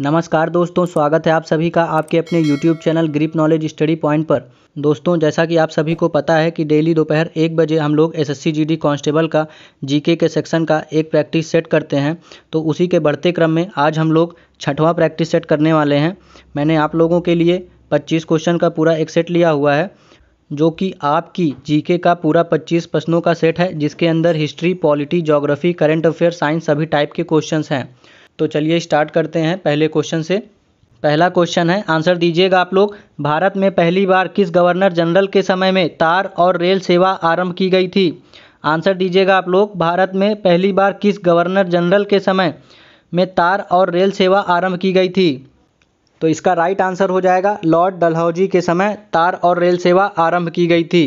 नमस्कार दोस्तों स्वागत है आप सभी का आपके अपने YouTube channel grip knowledge study point पर दोस्तों जैसा कि आप सभी को पता है कि डेली दोपहर एक बजे हम लोग एस एस सी कांस्टेबल का जीके के सेक्शन का एक प्रैक्टिस सेट करते हैं तो उसी के बढ़ते क्रम में आज हम लोग छठवां प्रैक्टिस सेट करने वाले हैं मैंने आप लोगों के लिए पच्चीस क्वेश्चन का पूरा एक सेट लिया हुआ है जो कि आपकी जीके का पूरा 25 प्रश्नों का सेट है जिसके अंदर history polity geography current affair science सभी टाइप के क्वेश्चंस हैं तो चलिए स्टार्ट करते हैं पहले क्वेश्चन से पहला क्वेश्चन है आंसर दीजिएगा आप लोग भारत में पहली बार किस गवर्नर जनरल के समय में तार और रेल सेवा आरंभ की गई थी आंसर दीजिएगा आप लोग भारत में पहली बार किस गवर्नर जनरल के समय में तार और रेल सेवा आरंभ की गई थी तो इसका राइट आंसर हो जाएगा लॉर्ड डलहौजी के समय तार और रेल सेवा आरंभ की गई थी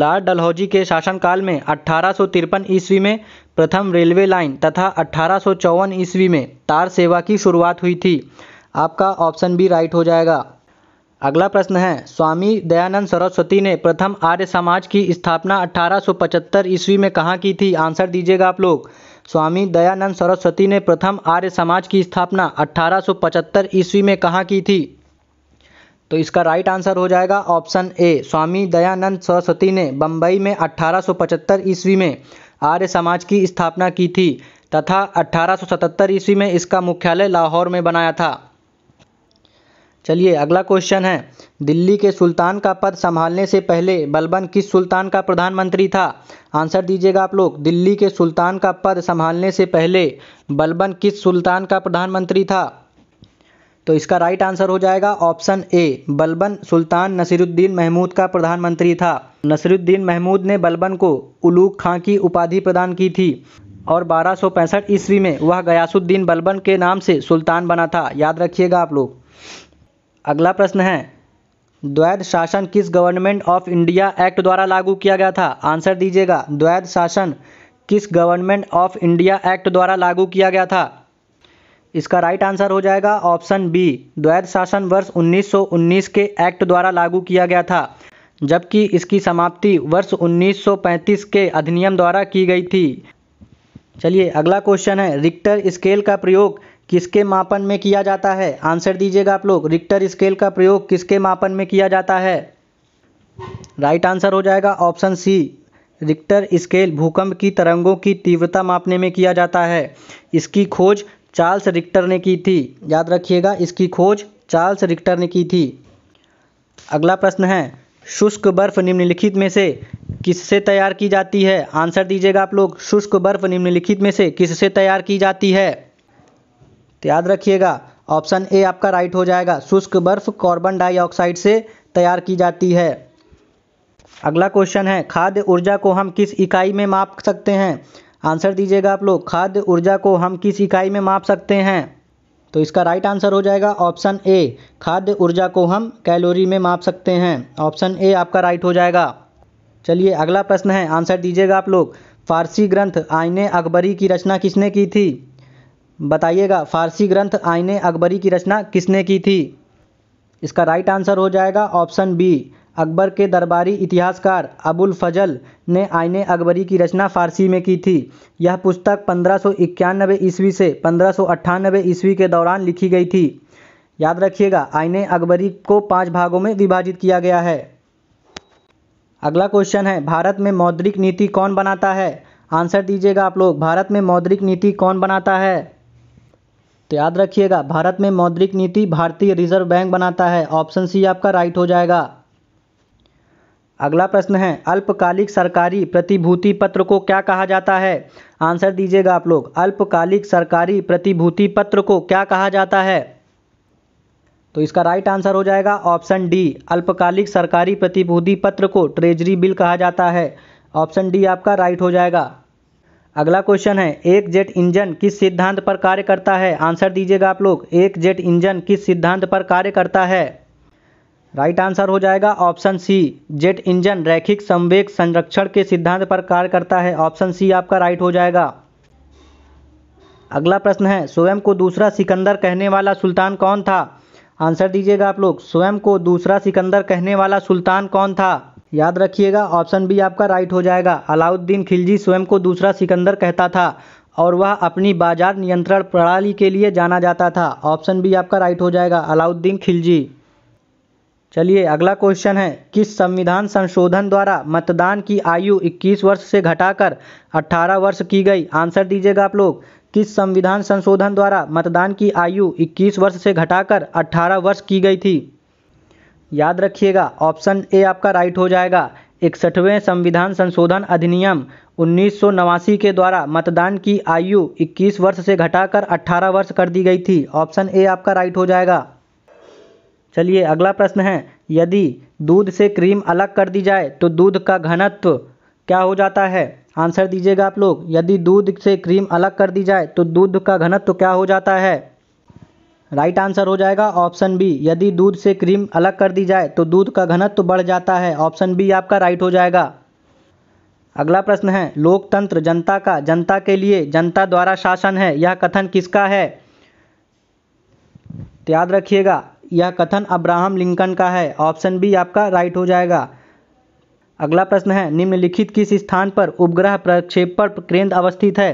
लॉर्ड डलहौजी के शासनकाल में अट्ठारह ईस्वी में प्रथम रेलवे लाइन तथा अट्ठारह ईस्वी में तार सेवा की शुरुआत हुई थी आपका ऑप्शन बी राइट हो जाएगा अगला प्रश्न है स्वामी दयानंद सरस्वती ने प्रथम आर्य समाज की स्थापना 1875 ईस्वी में कहाँ की थी आंसर दीजिएगा आप लोग स्वामी दयानंद सरस्वती ने प्रथम आर्य समाज की स्थापना 1875 ईस्वी में कहाँ की थी तो इसका राइट आंसर हो जाएगा ऑप्शन ए स्वामी दयानंद सरस्वती ने बम्बई में 1875 ईस्वी में आर्य समाज की स्थापना की थी तथा 1877 ईस्वी में इसका मुख्यालय लाहौर में बनाया था चलिए अगला क्वेश्चन है दिल्ली के सुल्तान का पद संभालने से पहले बलबन किस सुल्तान का प्रधानमंत्री था आंसर दीजिएगा आप लोग दिल्ली के सुल्तान का पद संभालने से पहले बलबन किस सुल्तान का प्रधानमंत्री था तो इसका राइट आंसर हो जाएगा ऑप्शन ए बलबन सुल्तान नसीरुद्दीन महमूद का प्रधानमंत्री था नसीरुद्दीन महमूद ने बलबन को उलूक खां की उपाधि प्रदान की थी और बारह ईस्वी में वह गयासुद्दीन बलबन के नाम से सुल्तान बना था याद रखिएगा आप लोग अगला प्रश्न है द्वैध शासन किस गवर्नमेंट ऑफ इंडिया एक्ट द्वारा लागू किया गया था आंसर दीजिएगा द्वैध शासन किस गवर्नमेंट ऑफ इंडिया एक्ट द्वारा लागू किया गया था इसका राइट आंसर हो जाएगा ऑप्शन बी द्वैध शासन वर्ष 1919 के एक्ट द्वारा लागू किया गया था जबकि इसकी समाप्ति वर्ष 1935 के अधिनियम द्वारा की गई थी चलिए अगला क्वेश्चन है रिक्टर स्केल का प्रयोग किसके मापन में किया जाता है आंसर दीजिएगा आप लोग रिक्टर स्केल का प्रयोग किसके मापन में किया जाता है राइट आंसर हो जाएगा ऑप्शन सी रिक्टर स्केल भूकंप की तरंगों की तीव्रता मापने में किया जाता है इसकी खोज चार्ल्स रिक्टर ने की थी याद रखिएगा इसकी खोज चार्ल्स रिक्टर ने की थी अगला प्रश्न है शुष्क बर्फ निम्नलिखित में से किससे तैयार की जाती है आंसर दीजिएगा आप लोग शुष्क बर्फ निम्नलिखित में से किससे तैयार की जाती है तो याद रखिएगा ऑप्शन ए आपका राइट हो जाएगा शुष्क बर्फ कार्बन डाइऑक्साइड से तैयार की जाती है अगला क्वेश्चन है खाद्य ऊर्जा को हम किस इकाई में माप सकते हैं आंसर दीजिएगा आप लोग खाद्य ऊर्जा को हम किस इकाई में माप सकते हैं तो इसका राइट आंसर हो जाएगा ऑप्शन ए खाद्य ऊर्जा को हम कैलोरी में माप सकते हैं ऑप्शन ए आपका राइट हो जाएगा चलिए अगला प्रश्न है आंसर दीजिएगा आप लोग फारसी ग्रंथ आईने अकबरी की रचना किसने की थी बताइएगा फारसी ग्रंथ आईने अकबरी की रचना किसने की थी इसका राइट आंसर हो जाएगा ऑप्शन बी अकबर के दरबारी इतिहासकार अबुल फजल ने आईने अकबरी की रचना फारसी में की थी यह पुस्तक पंद्रह सौ ईस्वी से पंद्रह सौ अट्ठानबे ईस्वी के दौरान लिखी गई थी याद रखिएगा आईने अकबरी को पाँच भागों में विभाजित किया गया है अगला क्वेश्चन है भारत में मौद्रिक नीति कौन बनाता है आंसर दीजिएगा आप लोग भारत में मौद्रिक नीति कौन बनाता है तो याद रखिएगा भारत में मौद्रिक नीति भारतीय रिजर्व बैंक बनाता है ऑप्शन सी आपका राइट हो जाएगा अगला प्रश्न है अल्पकालिक सरकारी प्रतिभूति पत्र को क्या कहा जाता है आंसर दीजिएगा आप लोग अल्पकालिक सरकारी प्रतिभूति पत्र को क्या कहा जाता है तो इसका राइट आंसर हो जाएगा ऑप्शन डी अल्पकालिक सरकारी प्रतिभूति पत्र को ट्रेजरी बिल कहा जाता है ऑप्शन डी आपका राइट हो जाएगा अगला क्वेश्चन है एक जेट इंजन किस सिद्धांत पर कार्य करता है आंसर दीजिएगा आप लोग एक जेट इंजन किस सिद्धांत पर कार्य करता है राइट आंसर हो जाएगा ऑप्शन सी जेट इंजन रैखिक संवेग संरक्षण के सिद्धांत पर कार्य करता है ऑप्शन सी आपका राइट हो जाएगा अगला प्रश्न है स्वयं को दूसरा सिकंदर कहने वाला सुल्तान कौन था आंसर दीजिएगा आप लोग स्वयं को दूसरा सिकंदर कहने वाला सुल्तान कौन था याद रखिएगा ऑप्शन बी आपका राइट हो जाएगा अलाउद्दीन खिलजी स्वयं को दूसरा सिकंदर कहता था और वह अपनी बाजार नियंत्रण प्रणाली के लिए जाना जाता था ऑप्शन बी आपका राइट हो जाएगा अलाउद्दीन खिलजी चलिए अगला क्वेश्चन है किस संविधान संशोधन द्वारा मतदान की आयु 21 वर्ष से घटाकर 18 वर्ष की गई आंसर दीजिएगा आप लोग किस संविधान संशोधन द्वारा मतदान की आयु 21 वर्ष से घटाकर 18 वर्ष की गई थी याद रखिएगा ऑप्शन ए आपका राइट हो जाएगा इकसठवें संविधान संशोधन अधिनियम उन्नीस के द्वारा मतदान की आयु 21 वर्ष से घटाकर 18 वर्ष कर दी गई थी ऑप्शन ए आपका राइट हो जाएगा चलिए अगला प्रश्न है यदि दूध से क्रीम अलग कर दी जाए तो दूध का घनत्व क्या हो जाता है आंसर दीजिएगा आप लोग यदि दूध से क्रीम अलग कर दी जाए तो दूध का घनत्व क्या हो जाता है राइट आंसर हो जाएगा ऑप्शन बी यदि दूध से क्रीम अलग कर दी जाए तो दूध का घनत्व तो बढ़ जाता है ऑप्शन बी आपका राइट हो जाएगा अगला प्रश्न है लोकतंत्र जनता का जनता के लिए जनता द्वारा शासन है यह कथन किसका है तो याद रखिएगा यह कथन अब्राहम लिंकन का है ऑप्शन बी आपका राइट हो जाएगा अगला प्रश्न है निम्नलिखित किस स्थान पर उपग्रह प्रक्षेपण केंद्र अवस्थित है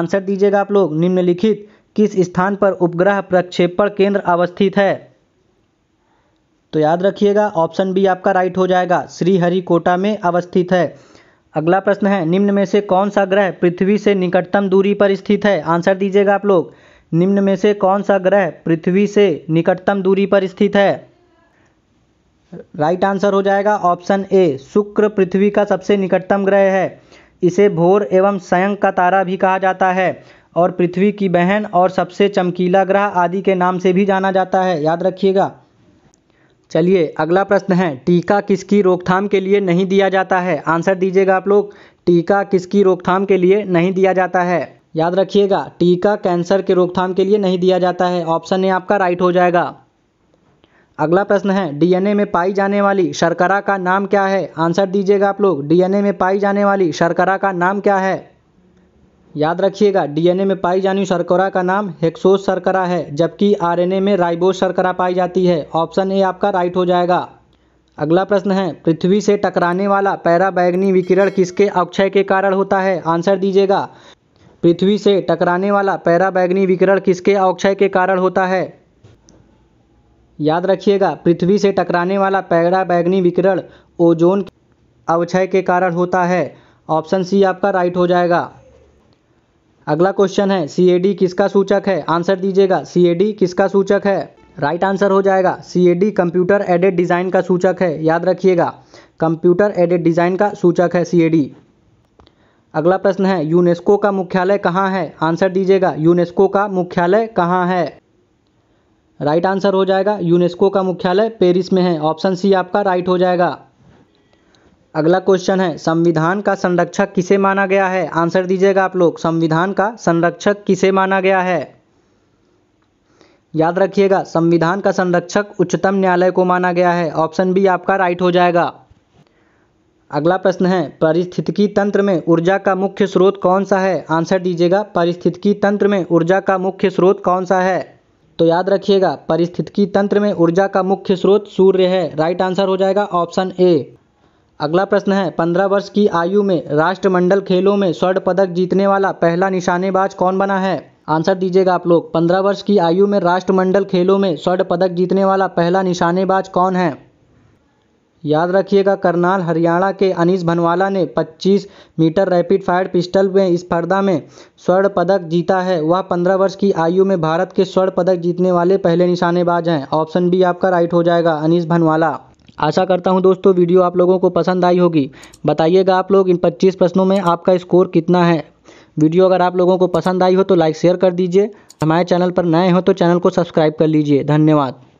आंसर दीजिएगा आप लोग निम्नलिखित किस स्थान पर उपग्रह प्रक्षेपण केंद्र अवस्थित है तो याद रखिएगा ऑप्शन बी आपका राइट हो जाएगा श्रीहरिकोटा में अवस्थित है अगला प्रश्न है निम्न में से कौन सा ग्रह पृथ्वी से निकटतम दूरी पर स्थित है आंसर दीजिएगा आप लोग निम्न में से कौन सा ग्रह पृथ्वी से निकटतम दूरी पर स्थित है राइट आंसर हो जाएगा ऑप्शन ए शुक्र पृथ्वी का सबसे निकटतम ग्रह है इसे भोर एवं संयंक का तारा भी कहा जाता है और पृथ्वी की बहन और सबसे चमकीला ग्रह आदि के नाम से भी जाना जाता है याद रखिएगा चलिए अगला प्रश्न है टीका किसकी रोकथाम के लिए नहीं दिया जाता है आंसर दीजिएगा आप लोग टीका किसकी रोकथाम के लिए नहीं दिया जाता है याद रखिएगा टीका कैंसर के रोकथाम के लिए नहीं दिया जाता है ऑप्शन ए आपका राइट हो जाएगा अगला प्रश्न है डीएनए में पाई जाने वाली शर्करा का नाम क्या है आंसर दीजिएगा आप लोग डीएनए में पाई जाने वाली शर्करा का नाम क्या है याद रखिएगा डीएनए में पाई जाने शर्करा का नाम हेक्सोस शर्करा है जबकि आरएनए में राइबोस शर्करा पाई जाती है ऑप्शन ए आपका राइट हो जाएगा अगला प्रश्न है पृथ्वी से टकराने वाला पैराबैगनी विकिरण किसके अक्षय के कारण होता है आंसर दीजिएगा पृथ्वी से टकराने वाला पैराबैगनी विकिरण किसके अक्षय के कारण होता है याद रखिएगा पृथ्वी से टकराने वाला पैराबैगनी विकिरण ओजोन अवक्षय के कारण होता है ऑप्शन सी आपका राइट हो जाएगा अगला क्वेश्चन है सी किसका सूचक है आंसर दीजिएगा सी किसका सूचक है राइट right आंसर हो जाएगा सी कंप्यूटर एडेड डिज़ाइन का सूचक है याद रखिएगा कंप्यूटर एडेड डिज़ाइन का सूचक है सी अगला प्रश्न है यूनेस्को का मुख्यालय कहाँ है आंसर दीजिएगा यूनेस्को का मुख्यालय कहाँ है राइट right आंसर हो जाएगा यूनेस्को का मुख्यालय पेरिस में है ऑप्शन सी आपका राइट right हो जाएगा अगला क्वेश्चन है संविधान का संरक्षक किसे माना गया है आंसर दीजिएगा आप लोग संविधान का संरक्षक किसे माना गया है याद रखिएगा संविधान का संरक्षक उच्चतम न्यायालय को माना गया है ऑप्शन बी आपका राइट हो जाएगा अगला प्रश्न है पारिस्थितिकी तंत्र में ऊर्जा का मुख्य स्रोत कौन सा है आंसर दीजिएगा पारिस्थितिकी तंत्र में ऊर्जा का मुख्य स्रोत कौन सा है तो याद रखिएगा पारिस्थितिकी तंत्र में ऊर्जा का मुख्य स्रोत सूर्य है राइट आंसर हो जाएगा ऑप्शन ए अगला प्रश्न है पंद्रह वर्ष की आयु में राष्ट्रमंडल खेलों में स्वर्ण पदक जीतने वाला पहला निशानेबाज कौन बना है आंसर दीजिएगा आप लोग पंद्रह वर्ष की आयु में राष्ट्रमंडल खेलों में स्वर्ण पदक जीतने वाला पहला निशानेबाज कौन है याद रखिएगा करनाल हरियाणा के अनीस भनवाला ने 25 मीटर रैपिड फायर पिस्टल में स्पर्धा में स्वर्ण पदक जीता है वह 15 वर्ष की आयु में भारत के स्वर्ण पदक जीतने वाले पहले निशानेबाज हैं ऑप्शन बी आपका राइट हो जाएगा अनिस भनवाला आशा करता हूं दोस्तों वीडियो आप लोगों को पसंद आई होगी बताइएगा आप लोग इन 25 प्रश्नों में आपका स्कोर कितना है वीडियो अगर आप लोगों को पसंद आई हो तो लाइक शेयर कर दीजिए हमारे चैनल पर नए हो तो चैनल को सब्सक्राइब कर लीजिए धन्यवाद